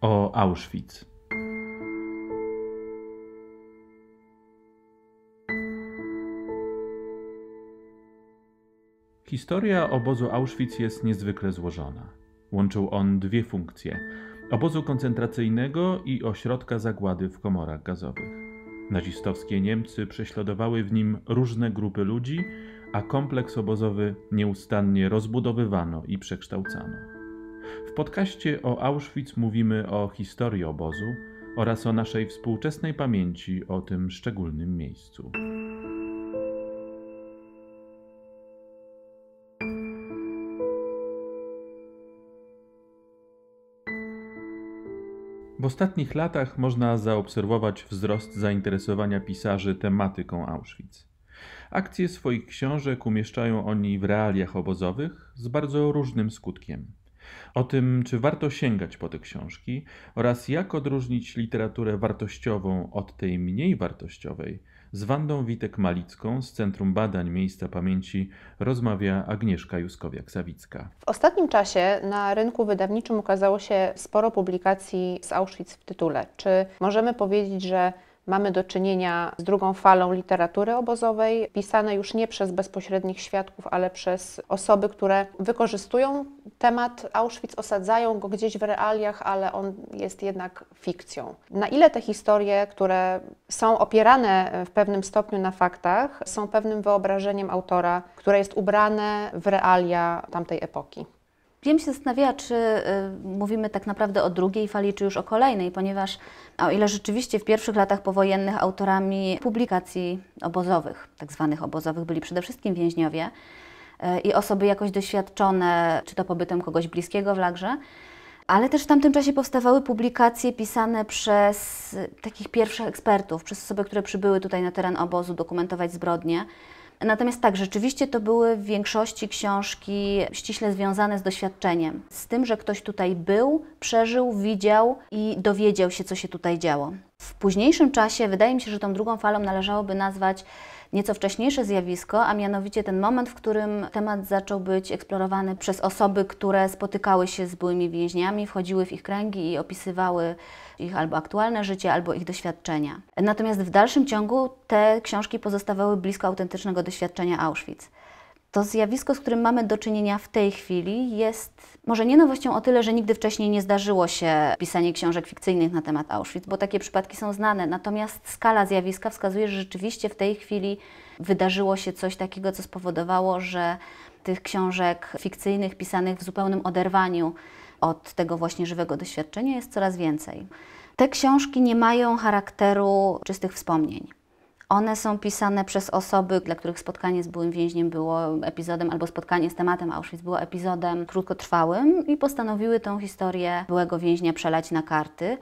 o Auschwitz. Historia obozu Auschwitz jest niezwykle złożona. Łączył on dwie funkcje: obozu koncentracyjnego i ośrodka zagłady w komorach gazowych. Nazistowskie Niemcy prześladowały w nim różne grupy ludzi, a kompleks obozowy nieustannie rozbudowywano i przekształcano podcaście o Auschwitz mówimy o historii obozu oraz o naszej współczesnej pamięci o tym szczególnym miejscu. W ostatnich latach można zaobserwować wzrost zainteresowania pisarzy tematyką Auschwitz. Akcje swoich książek umieszczają oni w realiach obozowych z bardzo różnym skutkiem. O tym, czy warto sięgać po te książki oraz jak odróżnić literaturę wartościową od tej mniej wartościowej, z Wandą Witek-Malicką z Centrum Badań Miejsca Pamięci rozmawia Agnieszka Juskowiak-Sawicka. W ostatnim czasie na rynku wydawniczym ukazało się sporo publikacji z Auschwitz w tytule. Czy możemy powiedzieć, że mamy do czynienia z drugą falą literatury obozowej, pisane już nie przez bezpośrednich świadków, ale przez osoby, które wykorzystują temat Auschwitz, osadzają go gdzieś w realiach, ale on jest jednak fikcją. Na ile te historie, które są opierane w pewnym stopniu na faktach, są pewnym wyobrażeniem autora, które jest ubrane w realia tamtej epoki? Wiem się zastanawiała, czy y, mówimy tak naprawdę o drugiej fali, czy już o kolejnej, ponieważ o ile rzeczywiście w pierwszych latach powojennych autorami publikacji obozowych, tak zwanych obozowych, byli przede wszystkim więźniowie y, i osoby jakoś doświadczone, czy to pobytem kogoś bliskiego w lagrze, ale też w tamtym czasie powstawały publikacje pisane przez takich pierwszych ekspertów, przez osoby, które przybyły tutaj na teren obozu dokumentować zbrodnie. Natomiast tak, rzeczywiście to były w większości książki ściśle związane z doświadczeniem, z tym, że ktoś tutaj był, przeżył, widział i dowiedział się, co się tutaj działo. W późniejszym czasie wydaje mi się, że tą drugą falą należałoby nazwać nieco wcześniejsze zjawisko, a mianowicie ten moment, w którym temat zaczął być eksplorowany przez osoby, które spotykały się z byłymi więźniami, wchodziły w ich kręgi i opisywały ich albo aktualne życie, albo ich doświadczenia. Natomiast w dalszym ciągu te książki pozostawały blisko autentycznego doświadczenia Auschwitz to zjawisko, z którym mamy do czynienia w tej chwili, jest może nie nowością o tyle, że nigdy wcześniej nie zdarzyło się pisanie książek fikcyjnych na temat Auschwitz, bo takie przypadki są znane. Natomiast skala zjawiska wskazuje, że rzeczywiście w tej chwili wydarzyło się coś takiego, co spowodowało, że tych książek fikcyjnych pisanych w zupełnym oderwaniu od tego właśnie żywego doświadczenia jest coraz więcej. Te książki nie mają charakteru czystych wspomnień. One są pisane przez osoby, dla których spotkanie z byłym więźniem było epizodem, albo spotkanie z tematem Auschwitz było epizodem krótkotrwałym i postanowiły tą historię byłego więźnia przelać na karty.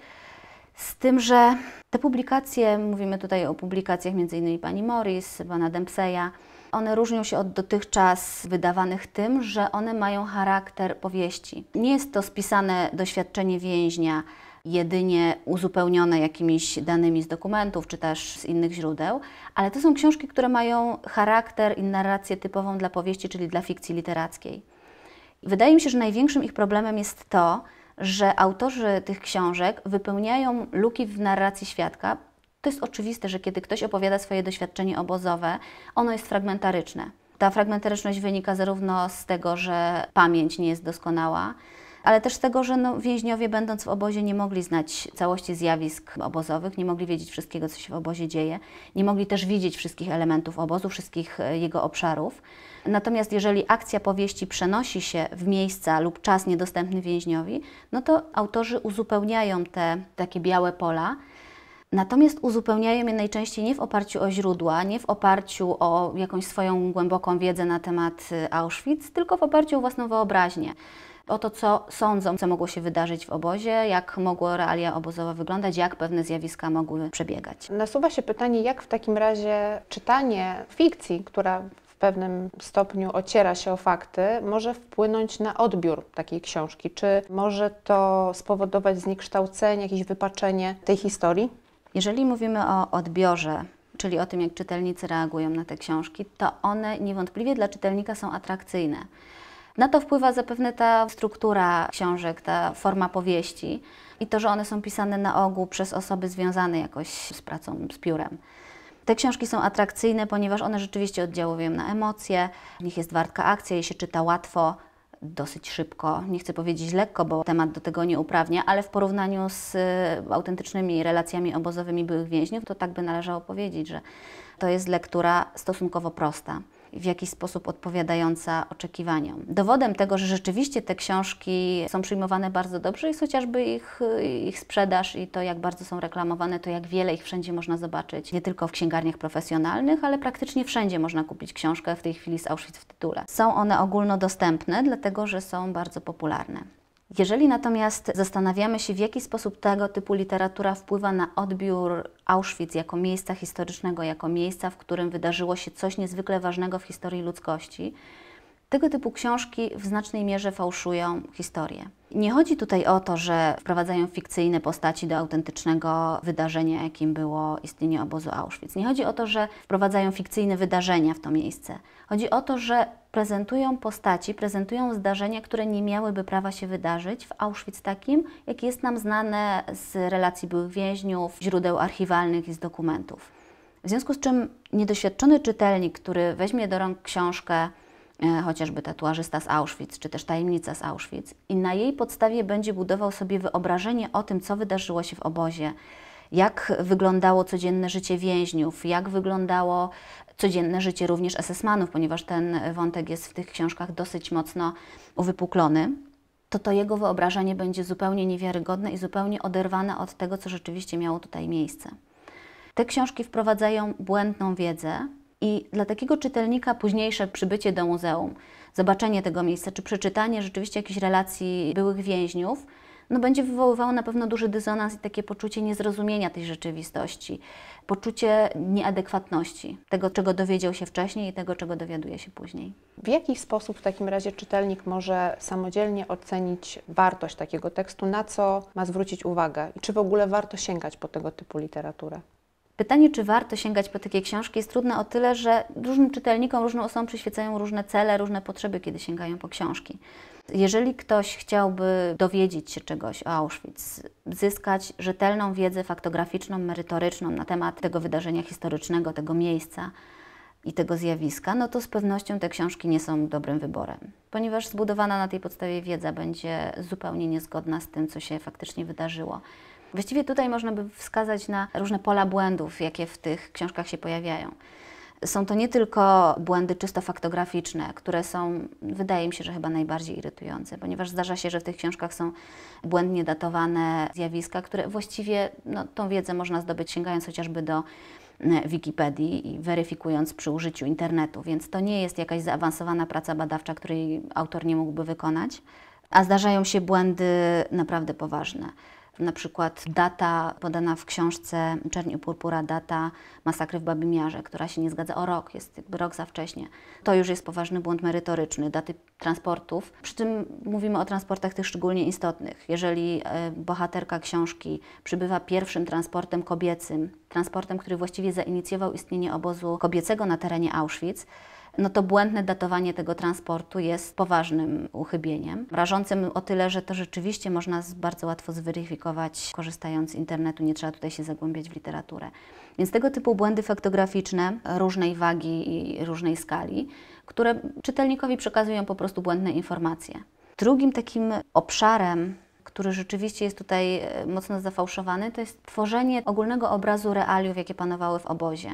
Z tym, że te publikacje, mówimy tutaj o publikacjach m.in. pani Morris, pana Dempseya, one różnią się od dotychczas wydawanych tym, że one mają charakter powieści. Nie jest to spisane doświadczenie więźnia, jedynie uzupełnione jakimiś danymi z dokumentów czy też z innych źródeł, ale to są książki, które mają charakter i narrację typową dla powieści, czyli dla fikcji literackiej. Wydaje mi się, że największym ich problemem jest to, że autorzy tych książek wypełniają luki w narracji świadka. To jest oczywiste, że kiedy ktoś opowiada swoje doświadczenie obozowe, ono jest fragmentaryczne. Ta fragmentaryczność wynika zarówno z tego, że pamięć nie jest doskonała, ale też tego, że no, więźniowie będąc w obozie nie mogli znać całości zjawisk obozowych, nie mogli wiedzieć wszystkiego, co się w obozie dzieje, nie mogli też widzieć wszystkich elementów obozu, wszystkich e, jego obszarów. Natomiast jeżeli akcja powieści przenosi się w miejsca lub czas niedostępny więźniowi, no to autorzy uzupełniają te takie białe pola. Natomiast uzupełniają je najczęściej nie w oparciu o źródła, nie w oparciu o jakąś swoją głęboką wiedzę na temat e, Auschwitz, tylko w oparciu o własną wyobraźnię o to, co sądzą, co mogło się wydarzyć w obozie, jak mogło realia obozowa wyglądać, jak pewne zjawiska mogły przebiegać. Nasuwa się pytanie, jak w takim razie czytanie fikcji, która w pewnym stopniu ociera się o fakty, może wpłynąć na odbiór takiej książki? Czy może to spowodować zniekształcenie, jakieś wypaczenie tej historii? Jeżeli mówimy o odbiorze czyli o tym, jak czytelnicy reagują na te książki, to one niewątpliwie dla czytelnika są atrakcyjne. Na to wpływa zapewne ta struktura książek, ta forma powieści i to, że one są pisane na ogół przez osoby związane jakoś z pracą, z piórem. Te książki są atrakcyjne, ponieważ one rzeczywiście oddziałują na emocje, w nich jest wartka akcja, je się czyta łatwo, dosyć szybko, nie chcę powiedzieć lekko, bo temat do tego nie uprawnia, ale w porównaniu z y, autentycznymi relacjami obozowymi byłych więźniów, to tak by należało powiedzieć, że to jest lektura stosunkowo prosta w jakiś sposób odpowiadająca oczekiwaniom. Dowodem tego, że rzeczywiście te książki są przyjmowane bardzo dobrze jest chociażby ich, ich sprzedaż i to, jak bardzo są reklamowane, to jak wiele ich wszędzie można zobaczyć. Nie tylko w księgarniach profesjonalnych, ale praktycznie wszędzie można kupić książkę w tej chwili z Auschwitz w tytule. Są one ogólnodostępne, dlatego że są bardzo popularne. Jeżeli natomiast zastanawiamy się, w jaki sposób tego typu literatura wpływa na odbiór Auschwitz jako miejsca historycznego, jako miejsca, w którym wydarzyło się coś niezwykle ważnego w historii ludzkości, tego typu książki w znacznej mierze fałszują historię. Nie chodzi tutaj o to, że wprowadzają fikcyjne postaci do autentycznego wydarzenia, jakim było istnienie obozu Auschwitz. Nie chodzi o to, że wprowadzają fikcyjne wydarzenia w to miejsce. Chodzi o to, że prezentują postaci, prezentują zdarzenia, które nie miałyby prawa się wydarzyć w Auschwitz takim, jak jest nam znane z relacji byłych więźniów, źródeł archiwalnych i z dokumentów. W związku z czym niedoświadczony czytelnik, który weźmie do rąk książkę E, chociażby tatuażysta z Auschwitz, czy też tajemnica z Auschwitz, i na jej podstawie będzie budował sobie wyobrażenie o tym, co wydarzyło się w obozie, jak wyglądało codzienne życie więźniów, jak wyglądało codzienne życie również esesmanów, ponieważ ten wątek jest w tych książkach dosyć mocno uwypuklony, to to jego wyobrażenie będzie zupełnie niewiarygodne i zupełnie oderwane od tego, co rzeczywiście miało tutaj miejsce. Te książki wprowadzają błędną wiedzę, i dla takiego czytelnika późniejsze przybycie do muzeum, zobaczenie tego miejsca, czy przeczytanie rzeczywiście jakichś relacji byłych więźniów, no będzie wywoływało na pewno duży dysonans i takie poczucie niezrozumienia tej rzeczywistości, poczucie nieadekwatności tego, czego dowiedział się wcześniej i tego, czego dowiaduje się później. W jaki sposób w takim razie czytelnik może samodzielnie ocenić wartość takiego tekstu, na co ma zwrócić uwagę i czy w ogóle warto sięgać po tego typu literaturę? Pytanie, czy warto sięgać po takie książki, jest trudne o tyle, że różnym czytelnikom, różnym osobom przyświecają różne cele, różne potrzeby, kiedy sięgają po książki. Jeżeli ktoś chciałby dowiedzieć się czegoś o Auschwitz, zyskać rzetelną wiedzę faktograficzną, merytoryczną na temat tego wydarzenia historycznego, tego miejsca i tego zjawiska, no to z pewnością te książki nie są dobrym wyborem, ponieważ zbudowana na tej podstawie wiedza będzie zupełnie niezgodna z tym, co się faktycznie wydarzyło. Właściwie tutaj można by wskazać na różne pola błędów, jakie w tych książkach się pojawiają. Są to nie tylko błędy czysto faktograficzne, które są, wydaje mi się, że chyba najbardziej irytujące, ponieważ zdarza się, że w tych książkach są błędnie datowane zjawiska, które właściwie no, tą wiedzę można zdobyć sięgając chociażby do mm, Wikipedii i weryfikując przy użyciu internetu, więc to nie jest jakaś zaawansowana praca badawcza, której autor nie mógłby wykonać, a zdarzają się błędy naprawdę poważne na przykład data podana w książce czerni Purpura, data masakry w Babim która się nie zgadza o rok, jest jakby rok za wcześnie. To już jest poważny błąd merytoryczny, daty transportów. Przy czym mówimy o transportach tych szczególnie istotnych. Jeżeli e, bohaterka książki przybywa pierwszym transportem kobiecym, transportem, który właściwie zainicjował istnienie obozu kobiecego na terenie Auschwitz, no to błędne datowanie tego transportu jest poważnym uchybieniem. Rażącym o tyle, że to rzeczywiście można bardzo łatwo zweryfikować, korzystając z internetu, nie trzeba tutaj się zagłębiać w literaturę. Więc tego typu błędy faktograficzne różnej wagi i różnej skali, które czytelnikowi przekazują po prostu błędne informacje. Drugim takim obszarem, który rzeczywiście jest tutaj e, mocno zafałszowany, to jest tworzenie ogólnego obrazu realiów, jakie panowały w obozie.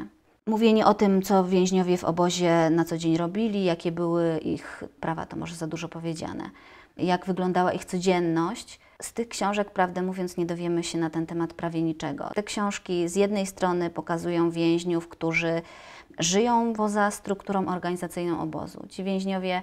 Mówienie o tym, co więźniowie w obozie na co dzień robili, jakie były ich prawa, to może za dużo powiedziane, jak wyglądała ich codzienność. Z tych książek, prawdę mówiąc, nie dowiemy się na ten temat prawie niczego. Te książki z jednej strony pokazują więźniów, którzy żyją poza strukturą organizacyjną obozu. Ci więźniowie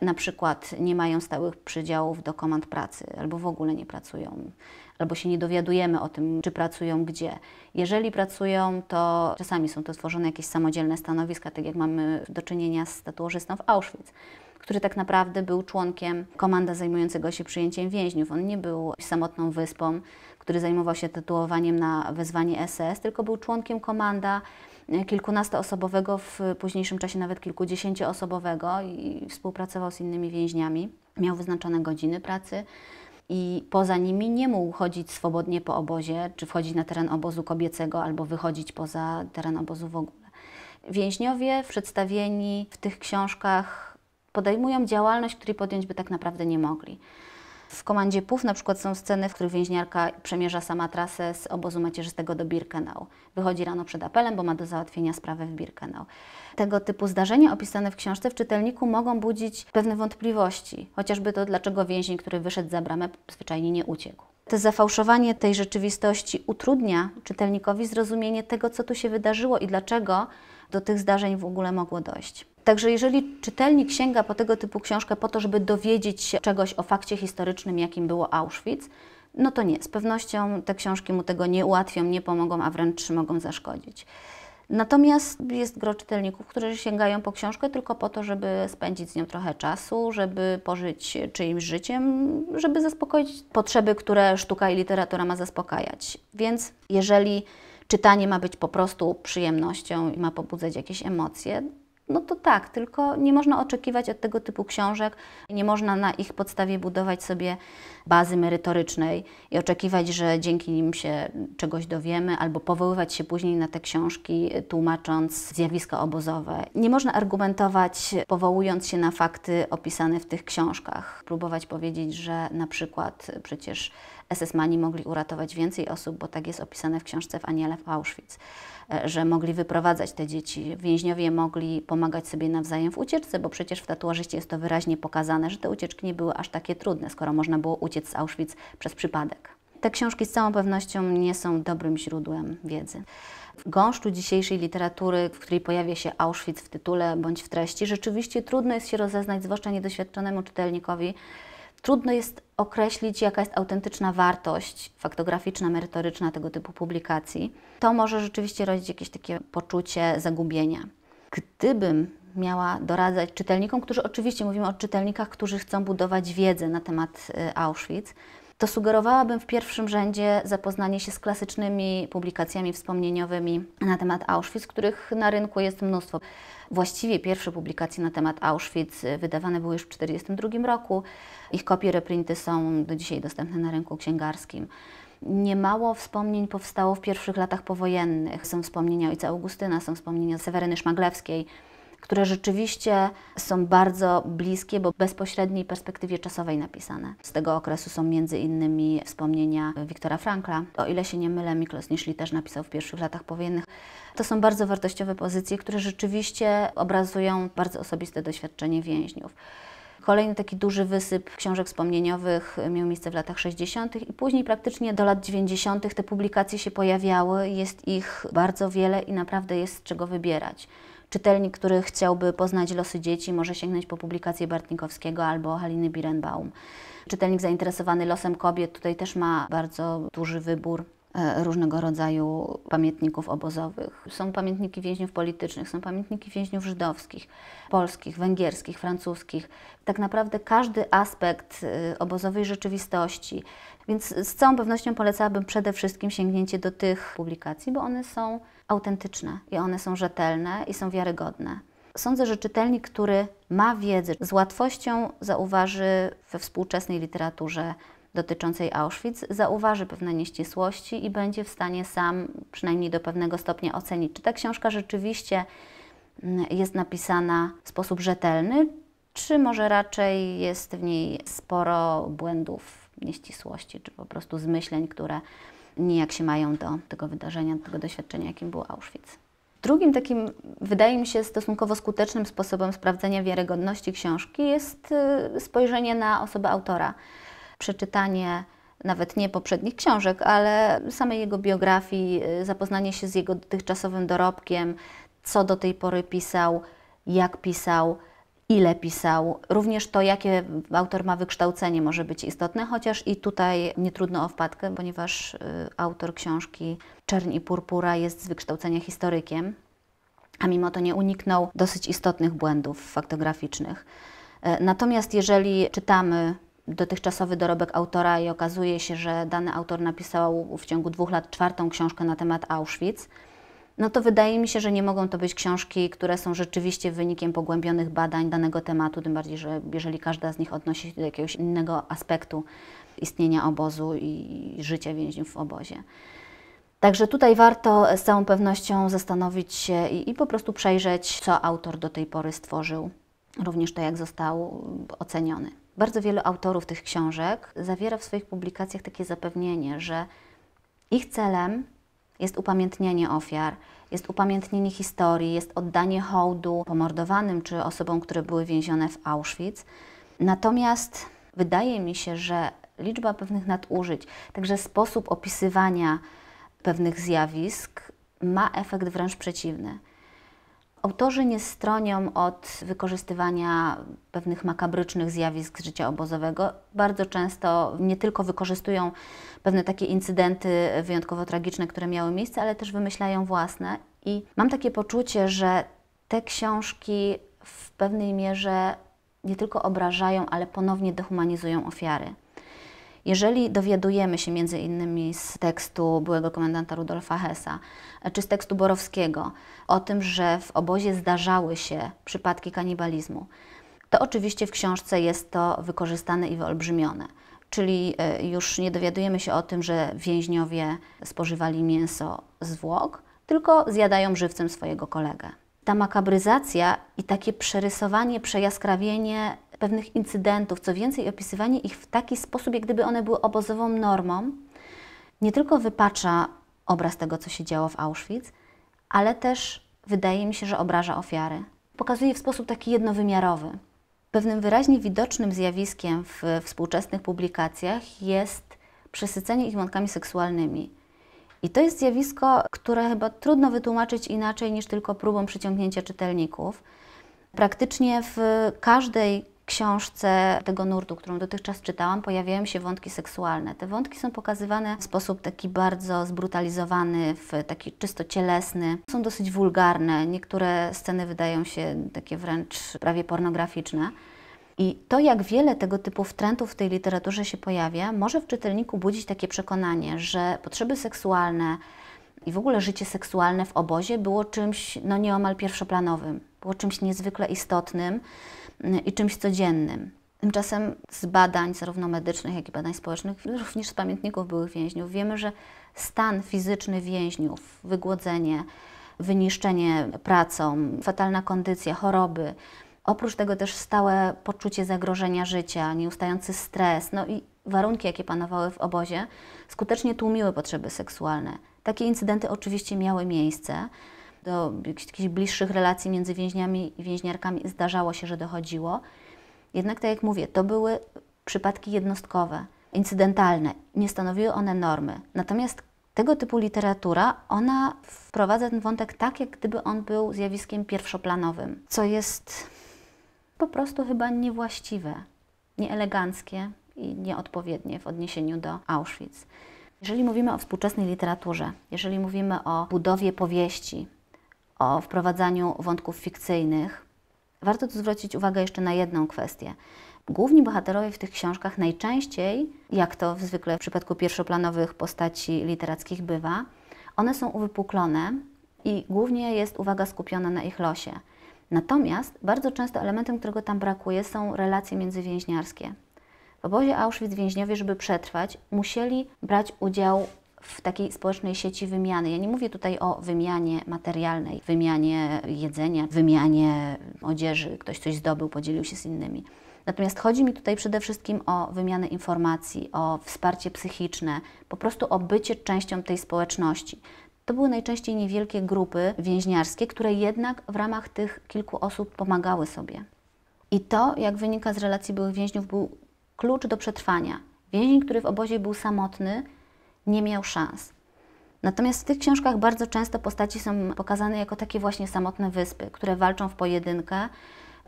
na przykład nie mają stałych przydziałów do komand pracy albo w ogóle nie pracują albo się nie dowiadujemy o tym, czy pracują gdzie. Jeżeli pracują, to czasami są to tworzone jakieś samodzielne stanowiska, tak jak mamy do czynienia z tatuażystą w Auschwitz który tak naprawdę był członkiem komanda zajmującego się przyjęciem więźniów. On nie był samotną wyspą, który zajmował się tatuowaniem na wezwanie SS, tylko był członkiem komanda kilkunastoosobowego, w późniejszym czasie nawet kilkudziesięcioosobowego i współpracował z innymi więźniami. Miał wyznaczone godziny pracy, i poza nimi nie mógł chodzić swobodnie po obozie, czy wchodzić na teren obozu kobiecego, albo wychodzić poza teren obozu w ogóle. Więźniowie przedstawieni w tych książkach podejmują działalność, której podjąć by tak naprawdę nie mogli. W komandzie PUF na przykład są sceny, w których więźniarka przemierza sama trasę z obozu macierzystego do Birkenau. Wychodzi rano przed apelem, bo ma do załatwienia sprawę w Birkenau. Tego typu zdarzenia opisane w książce w czytelniku mogą budzić pewne wątpliwości, chociażby to, dlaczego więzień, który wyszedł za bramę, zwyczajnie nie uciekł. To zafałszowanie tej rzeczywistości utrudnia czytelnikowi zrozumienie tego, co tu się wydarzyło i dlaczego do tych zdarzeń w ogóle mogło dojść. Także jeżeli czytelnik sięga po tego typu książkę po to, żeby dowiedzieć się czegoś o fakcie historycznym, jakim było Auschwitz, no to nie, z pewnością te książki mu tego nie ułatwią, nie pomogą, a wręcz mogą zaszkodzić. Natomiast jest gro czytelników, którzy sięgają po książkę tylko po to, żeby spędzić z nią trochę czasu, żeby pożyć czyimś życiem, żeby zaspokoić potrzeby, które sztuka i literatura ma zaspokajać. Więc jeżeli czytanie ma być po prostu przyjemnością i ma pobudzać jakieś emocje, no to tak, tylko nie można oczekiwać od tego typu książek, nie można na ich podstawie budować sobie bazy merytorycznej i oczekiwać, że dzięki nim się czegoś dowiemy, albo powoływać się później na te książki, tłumacząc zjawiska obozowe. Nie można argumentować, powołując się na fakty opisane w tych książkach. Próbować powiedzieć, że na przykład przecież SS-mani mogli uratować więcej osób, bo tak jest opisane w książce w Aniele w Auschwitz, e, że mogli wyprowadzać te dzieci, więźniowie mogli pomagać sobie nawzajem w ucieczce, bo przecież w tatuażyście jest to wyraźnie pokazane, że te ucieczki nie były aż takie trudne, skoro można było uciec z Auschwitz przez przypadek. Te książki z całą pewnością nie są dobrym źródłem wiedzy. W gąszczu dzisiejszej literatury, w której pojawia się Auschwitz w tytule bądź w treści, rzeczywiście trudno jest się rozeznać, zwłaszcza niedoświadczonemu czytelnikowi, Trudno jest określić, jaka jest autentyczna wartość faktograficzna, merytoryczna tego typu publikacji. To może rzeczywiście rodzić jakieś takie poczucie zagubienia. Gdybym miała doradzać czytelnikom, którzy oczywiście mówimy o czytelnikach, którzy chcą budować wiedzę na temat y, Auschwitz, to sugerowałabym w pierwszym rzędzie zapoznanie się z klasycznymi publikacjami wspomnieniowymi na temat Auschwitz, których na rynku jest mnóstwo. Właściwie pierwsze publikacje na temat Auschwitz y, wydawane były już w 1942 roku. Ich kopie, reprinty są do dzisiaj dostępne na rynku księgarskim. Niemało wspomnień powstało w pierwszych latach powojennych. Są wspomnienia ojca Augustyna, są wspomnienia Seweryny Szmaglewskiej, które rzeczywiście są bardzo bliskie, bo w bezpośredniej perspektywie czasowej napisane. Z tego okresu są między innymi wspomnienia Wiktora Frankla. O ile się nie mylę, Miklos Niszli też napisał w pierwszych latach powojennych. To są bardzo wartościowe pozycje, które rzeczywiście obrazują bardzo osobiste doświadczenie więźniów. Kolejny taki duży wysyp książek wspomnieniowych miał miejsce w latach 60. i później praktycznie do lat 90. te publikacje się pojawiały. Jest ich bardzo wiele i naprawdę jest z czego wybierać. Czytelnik, który chciałby poznać losy dzieci, może sięgnąć po publikację Bartnikowskiego albo Haliny Birenbaum. Czytelnik zainteresowany losem kobiet tutaj też ma bardzo duży wybór e, różnego rodzaju pamiętników obozowych. Są pamiętniki więźniów politycznych, są pamiętniki więźniów żydowskich, polskich, węgierskich, francuskich. Tak naprawdę każdy aspekt e, obozowej rzeczywistości. Więc z całą pewnością polecałabym przede wszystkim sięgnięcie do tych publikacji, bo one są autentyczne i one są rzetelne i są wiarygodne. Sądzę, że czytelnik, który ma wiedzę, z łatwością zauważy we współczesnej literaturze dotyczącej Auschwitz, zauważy pewne nieścisłości i będzie w stanie sam, przynajmniej do pewnego stopnia, ocenić, czy ta książka rzeczywiście mm, jest napisana w sposób rzetelny, czy może raczej jest w niej sporo błędów, nieścisłości, czy po prostu zmyśleń, które nijak się mają do tego wydarzenia, do tego doświadczenia, jakim był Auschwitz. Drugim takim, wydaje mi się, stosunkowo skutecznym sposobem sprawdzenia wiarygodności książki jest y, spojrzenie na osobę autora, przeczytanie nawet nie poprzednich książek, ale samej jego biografii, y, zapoznanie się z jego dotychczasowym dorobkiem, co do tej pory pisał, jak pisał, ile pisał. Również to, jakie autor ma wykształcenie, może być istotne, chociaż i tutaj nie trudno o wpadkę, ponieważ y, autor książki Czerń i Purpura jest z wykształcenia historykiem, a mimo to nie uniknął dosyć istotnych błędów faktograficznych. E, natomiast jeżeli czytamy dotychczasowy dorobek autora i okazuje się, że dany autor napisał w ciągu dwóch lat czwartą książkę na temat Auschwitz, no to wydaje mi się, że nie mogą to być książki, które są rzeczywiście wynikiem pogłębionych badań danego tematu, tym bardziej, że jeżeli każda z nich odnosi się do jakiegoś innego aspektu istnienia obozu i życia więźniów w obozie. Także tutaj warto z całą pewnością zastanowić się i, i po prostu przejrzeć, co autor do tej pory stworzył, również to, jak został oceniony. Bardzo wielu autorów tych książek zawiera w swoich publikacjach takie zapewnienie, że ich celem jest upamiętnienie ofiar, jest upamiętnienie historii, jest oddanie hołdu pomordowanym czy osobom, które były więzione w Auschwitz. Natomiast wydaje mi się, że liczba pewnych nadużyć, także sposób opisywania pewnych zjawisk ma efekt wręcz przeciwny. Autorzy nie stronią od wykorzystywania pewnych makabrycznych zjawisk życia obozowego. Bardzo często nie tylko wykorzystują pewne takie incydenty wyjątkowo tragiczne, które miały miejsce, ale też wymyślają własne. I mam takie poczucie, że te książki w pewnej mierze nie tylko obrażają, ale ponownie dehumanizują ofiary. Jeżeli dowiadujemy się między innymi z tekstu byłego komendanta Rudolfa Hessa czy z tekstu Borowskiego o tym, że w obozie zdarzały się przypadki kanibalizmu, to oczywiście w książce jest to wykorzystane i wyolbrzymione. Czyli e, już nie dowiadujemy się o tym, że więźniowie spożywali mięso zwłok, tylko zjadają żywcem swojego kolegę ta makabryzacja i takie przerysowanie, przejaskrawienie pewnych incydentów, co więcej, opisywanie ich w taki sposób, jak gdyby one były obozową normą, nie tylko wypacza obraz tego, co się działo w Auschwitz, ale też wydaje mi się, że obraża ofiary. Pokazuje w sposób taki jednowymiarowy. Pewnym wyraźnie widocznym zjawiskiem w współczesnych publikacjach jest przesycenie ich wątkami seksualnymi. I to jest zjawisko, które chyba trudno wytłumaczyć inaczej niż tylko próbą przyciągnięcia czytelników. Praktycznie w każdej książce tego nurtu, którą dotychczas czytałam, pojawiają się wątki seksualne. Te wątki są pokazywane w sposób taki bardzo zbrutalizowany, w taki czysto cielesny. Są dosyć wulgarne. Niektóre sceny wydają się takie wręcz prawie pornograficzne. I to, jak wiele tego typu wtrętów w tej literaturze się pojawia, może w czytelniku budzić takie przekonanie, że potrzeby seksualne i w ogóle życie seksualne w obozie było czymś no, nieomal pierwszoplanowym, było czymś niezwykle istotnym mm, i czymś codziennym. Tymczasem z badań zarówno medycznych, jak i badań społecznych, również z pamiętników byłych więźniów, wiemy, że stan fizyczny więźniów, wygłodzenie, wyniszczenie pracą, fatalna kondycja, choroby, Oprócz tego też stałe poczucie zagrożenia życia, nieustający stres, no i warunki, jakie panowały w obozie, skutecznie tłumiły potrzeby seksualne. Takie incydenty oczywiście miały miejsce. Do jakichś bliższych relacji między więźniami i więźniarkami zdarzało się, że dochodziło. Jednak, tak jak mówię, to były przypadki jednostkowe, incydentalne, nie stanowiły one normy. Natomiast tego typu literatura, ona wprowadza ten wątek tak, jak gdyby on był zjawiskiem pierwszoplanowym, co jest po prostu chyba niewłaściwe, nieeleganckie i nieodpowiednie w odniesieniu do Auschwitz. Jeżeli mówimy o współczesnej literaturze, jeżeli mówimy o budowie powieści, o wprowadzaniu wątków fikcyjnych, warto tu zwrócić uwagę jeszcze na jedną kwestię. Główni bohaterowie w tych książkach najczęściej, jak to zwykle w przypadku pierwszoplanowych postaci literackich bywa, one są uwypuklone i głównie jest uwaga skupiona na ich losie. Natomiast bardzo często elementem, którego tam brakuje, są relacje międzywięźniarskie. W obozie Auschwitz więźniowie, żeby przetrwać, musieli brać udział w takiej społecznej sieci wymiany. Ja nie mówię tutaj o wymianie materialnej, wymianie jedzenia, wymianie odzieży, ktoś coś zdobył, podzielił się z innymi. Natomiast chodzi mi tutaj przede wszystkim o wymianę informacji, o wsparcie psychiczne, po prostu o bycie częścią tej społeczności. To były najczęściej niewielkie grupy więźniarskie, które jednak w ramach tych kilku osób pomagały sobie. I to, jak wynika z relacji byłych więźniów, był klucz do przetrwania. Więzień, który w obozie był samotny, nie miał szans. Natomiast w tych książkach bardzo często postaci są pokazane jako takie właśnie samotne wyspy, które walczą w pojedynkę,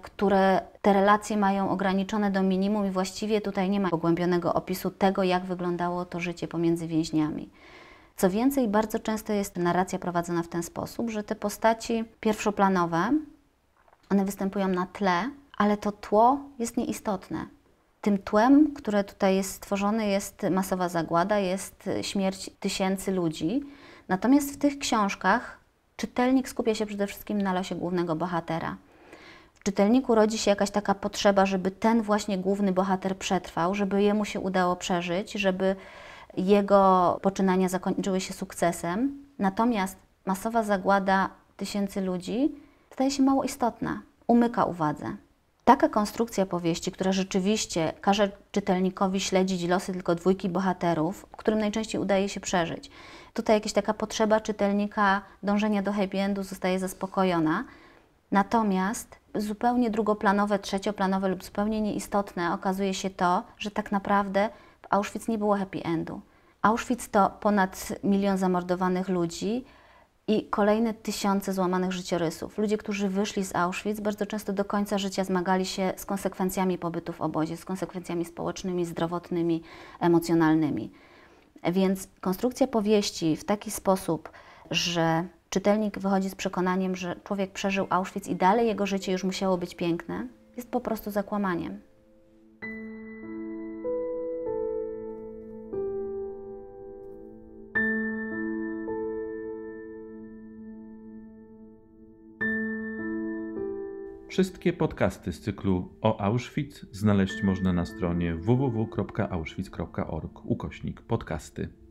które te relacje mają ograniczone do minimum i właściwie tutaj nie ma pogłębionego opisu tego, jak wyglądało to życie pomiędzy więźniami. Co więcej, bardzo często jest narracja prowadzona w ten sposób, że te postaci pierwszoplanowe, one występują na tle, ale to tło jest nieistotne. Tym tłem, które tutaj jest stworzone, jest masowa zagłada, jest śmierć tysięcy ludzi. Natomiast w tych książkach czytelnik skupia się przede wszystkim na losie głównego bohatera. W czytelniku rodzi się jakaś taka potrzeba, żeby ten właśnie główny bohater przetrwał, żeby jemu się udało przeżyć, żeby jego poczynania zakończyły się sukcesem, natomiast masowa zagłada tysięcy ludzi staje się mało istotna, umyka uwadze. Taka konstrukcja powieści, która rzeczywiście każe czytelnikowi śledzić losy tylko dwójki bohaterów, którym najczęściej udaje się przeżyć. Tutaj jakaś taka potrzeba czytelnika dążenia do happy endu zostaje zaspokojona. Natomiast zupełnie drugoplanowe, trzecioplanowe lub zupełnie nieistotne okazuje się to, że tak naprawdę Auschwitz nie było happy endu. Auschwitz to ponad milion zamordowanych ludzi i kolejne tysiące złamanych życiorysów. Ludzie, którzy wyszli z Auschwitz, bardzo często do końca życia zmagali się z konsekwencjami pobytu w obozie, z konsekwencjami społecznymi, zdrowotnymi, emocjonalnymi. Więc konstrukcja powieści w taki sposób, że czytelnik wychodzi z przekonaniem, że człowiek przeżył Auschwitz i dalej jego życie już musiało być piękne, jest po prostu zakłamaniem. Wszystkie podcasty z cyklu o Auschwitz znaleźć można na stronie www.auschwitz.org ukośnik podcasty.